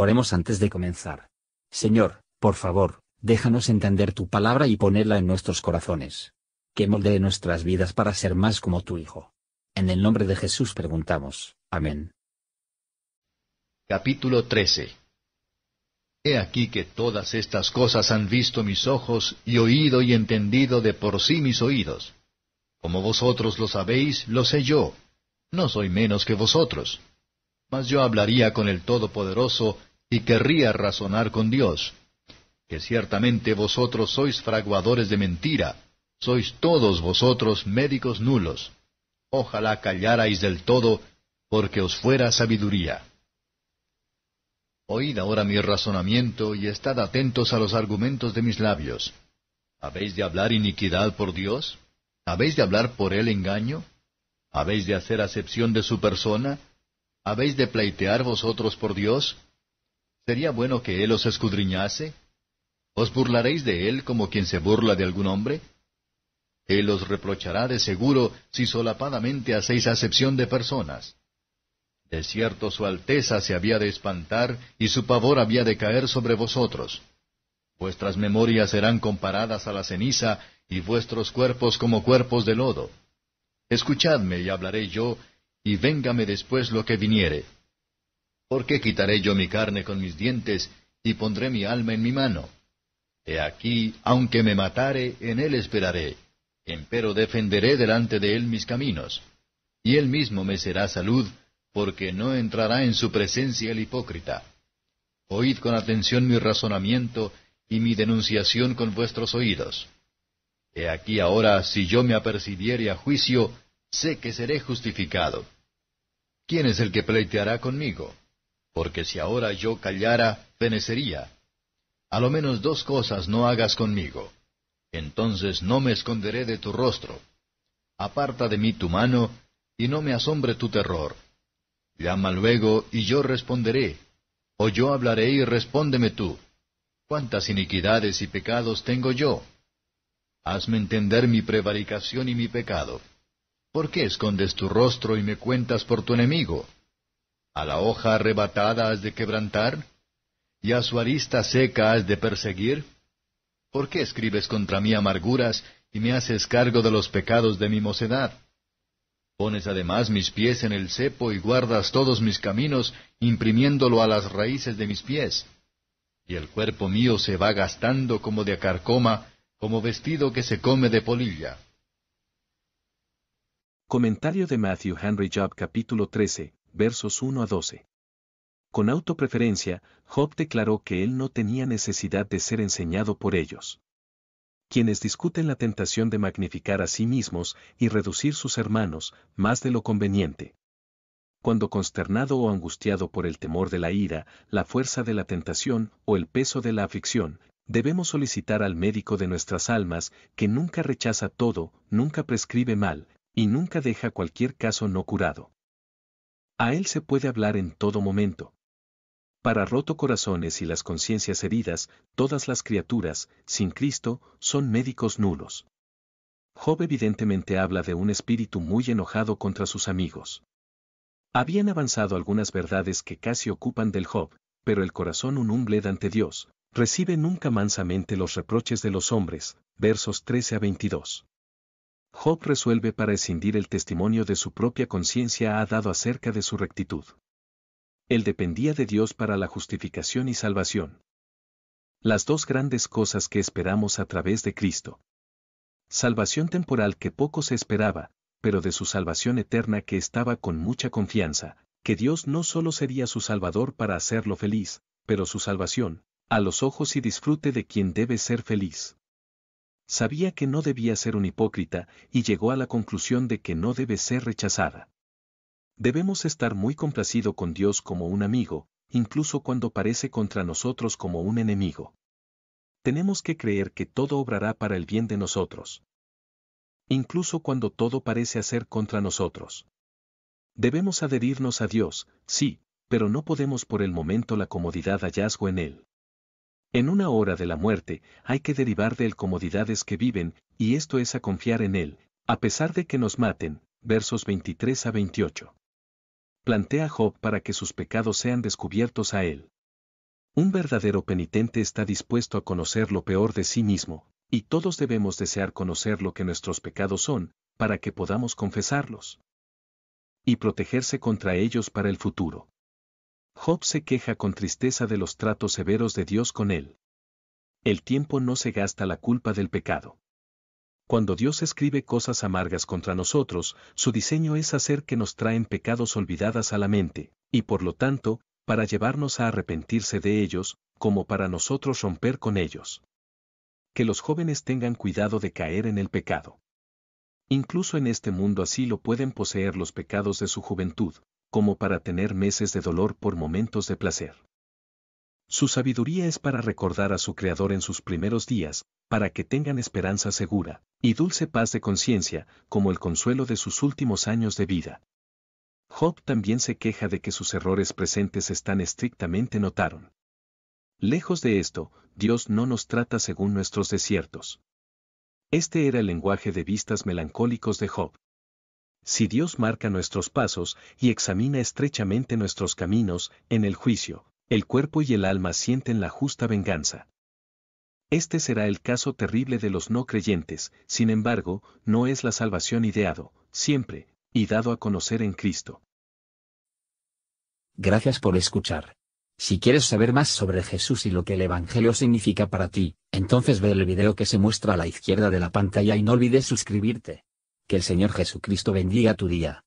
Oremos antes de comenzar. Señor, por favor, déjanos entender tu palabra y ponerla en nuestros corazones. Que moldee nuestras vidas para ser más como tu Hijo. En el nombre de Jesús preguntamos. Amén. Capítulo 13 He aquí que todas estas cosas han visto mis ojos y oído y entendido de por sí mis oídos. Como vosotros lo sabéis, lo sé yo. No soy menos que vosotros. Mas yo hablaría con el Todopoderoso y querría razonar con Dios, que ciertamente vosotros sois fraguadores de mentira, sois todos vosotros médicos nulos. Ojalá callarais del todo, porque os fuera sabiduría. Oíd ahora mi razonamiento y estad atentos a los argumentos de mis labios. ¿Habéis de hablar iniquidad por Dios? ¿Habéis de hablar por él engaño? ¿Habéis de hacer acepción de su persona? ¿Habéis de pleitear vosotros por Dios? ¿Sería bueno que él os escudriñase? ¿Os burlaréis de él como quien se burla de algún hombre? Él os reprochará de seguro si solapadamente hacéis acepción de personas. De cierto su Alteza se había de espantar y su pavor había de caer sobre vosotros. Vuestras memorias serán comparadas a la ceniza y vuestros cuerpos como cuerpos de lodo. Escuchadme y hablaré yo, y véngame después lo que viniere. ¿por qué quitaré yo mi carne con mis dientes, y pondré mi alma en mi mano. He aquí, aunque me matare, en él esperaré, empero defenderé delante de él mis caminos. Y él mismo me será salud, porque no entrará en su presencia el hipócrita. Oíd con atención mi razonamiento y mi denunciación con vuestros oídos. He aquí ahora, si yo me apercibiere a juicio, sé que seré justificado. ¿Quién es el que pleiteará conmigo? porque si ahora yo callara, penecería. A lo menos dos cosas no hagas conmigo. Entonces no me esconderé de tu rostro. Aparta de mí tu mano, y no me asombre tu terror. Llama luego, y yo responderé, o yo hablaré y respóndeme tú. ¿Cuántas iniquidades y pecados tengo yo? Hazme entender mi prevaricación y mi pecado. ¿Por qué escondes tu rostro y me cuentas por tu enemigo? ¿A la hoja arrebatada has de quebrantar? ¿Y a su arista seca has de perseguir? ¿Por qué escribes contra mí amarguras y me haces cargo de los pecados de mi mocedad? Pones además mis pies en el cepo y guardas todos mis caminos, imprimiéndolo a las raíces de mis pies. Y el cuerpo mío se va gastando como de acarcoma, como vestido que se come de polilla. Comentario de Matthew Henry Job capítulo 13 versos 1 a 12. Con autopreferencia, Job declaró que él no tenía necesidad de ser enseñado por ellos. Quienes discuten la tentación de magnificar a sí mismos y reducir sus hermanos más de lo conveniente. Cuando consternado o angustiado por el temor de la ira, la fuerza de la tentación o el peso de la aflicción, debemos solicitar al médico de nuestras almas que nunca rechaza todo, nunca prescribe mal, y nunca deja cualquier caso no curado. A Él se puede hablar en todo momento. Para roto corazones y las conciencias heridas, todas las criaturas, sin Cristo, son médicos nulos. Job evidentemente habla de un espíritu muy enojado contra sus amigos. Habían avanzado algunas verdades que casi ocupan del Job, pero el corazón un humble ante Dios, recibe nunca mansamente los reproches de los hombres, versos 13 a 22. Job resuelve para escindir el testimonio de su propia conciencia ha dado acerca de su rectitud. Él dependía de Dios para la justificación y salvación. Las dos grandes cosas que esperamos a través de Cristo. Salvación temporal que poco se esperaba, pero de su salvación eterna que estaba con mucha confianza, que Dios no solo sería su Salvador para hacerlo feliz, pero su salvación, a los ojos y disfrute de quien debe ser feliz. Sabía que no debía ser un hipócrita y llegó a la conclusión de que no debe ser rechazada. Debemos estar muy complacido con Dios como un amigo, incluso cuando parece contra nosotros como un enemigo. Tenemos que creer que todo obrará para el bien de nosotros. Incluso cuando todo parece hacer contra nosotros. Debemos adherirnos a Dios, sí, pero no podemos por el momento la comodidad hallazgo en Él. En una hora de la muerte, hay que derivar de él comodidades que viven, y esto es a confiar en él, a pesar de que nos maten, versos 23 a 28. Plantea Job para que sus pecados sean descubiertos a él. Un verdadero penitente está dispuesto a conocer lo peor de sí mismo, y todos debemos desear conocer lo que nuestros pecados son, para que podamos confesarlos. Y protegerse contra ellos para el futuro. Job se queja con tristeza de los tratos severos de Dios con él. El tiempo no se gasta la culpa del pecado. Cuando Dios escribe cosas amargas contra nosotros, su diseño es hacer que nos traen pecados olvidadas a la mente, y por lo tanto, para llevarnos a arrepentirse de ellos, como para nosotros romper con ellos. Que los jóvenes tengan cuidado de caer en el pecado. Incluso en este mundo así lo pueden poseer los pecados de su juventud, como para tener meses de dolor por momentos de placer. Su sabiduría es para recordar a su Creador en sus primeros días, para que tengan esperanza segura, y dulce paz de conciencia, como el consuelo de sus últimos años de vida. Job también se queja de que sus errores presentes están estrictamente notaron. Lejos de esto, Dios no nos trata según nuestros desiertos. Este era el lenguaje de vistas melancólicos de Job si Dios marca nuestros pasos y examina estrechamente nuestros caminos, en el juicio, el cuerpo y el alma sienten la justa venganza. Este será el caso terrible de los no creyentes, sin embargo, no es la salvación ideado, siempre, y dado a conocer en Cristo. Gracias por escuchar. Si quieres saber más sobre Jesús y lo que el Evangelio significa para ti, entonces ve el video que se muestra a la izquierda de la pantalla y no olvides suscribirte. Que el Señor Jesucristo bendiga tu día.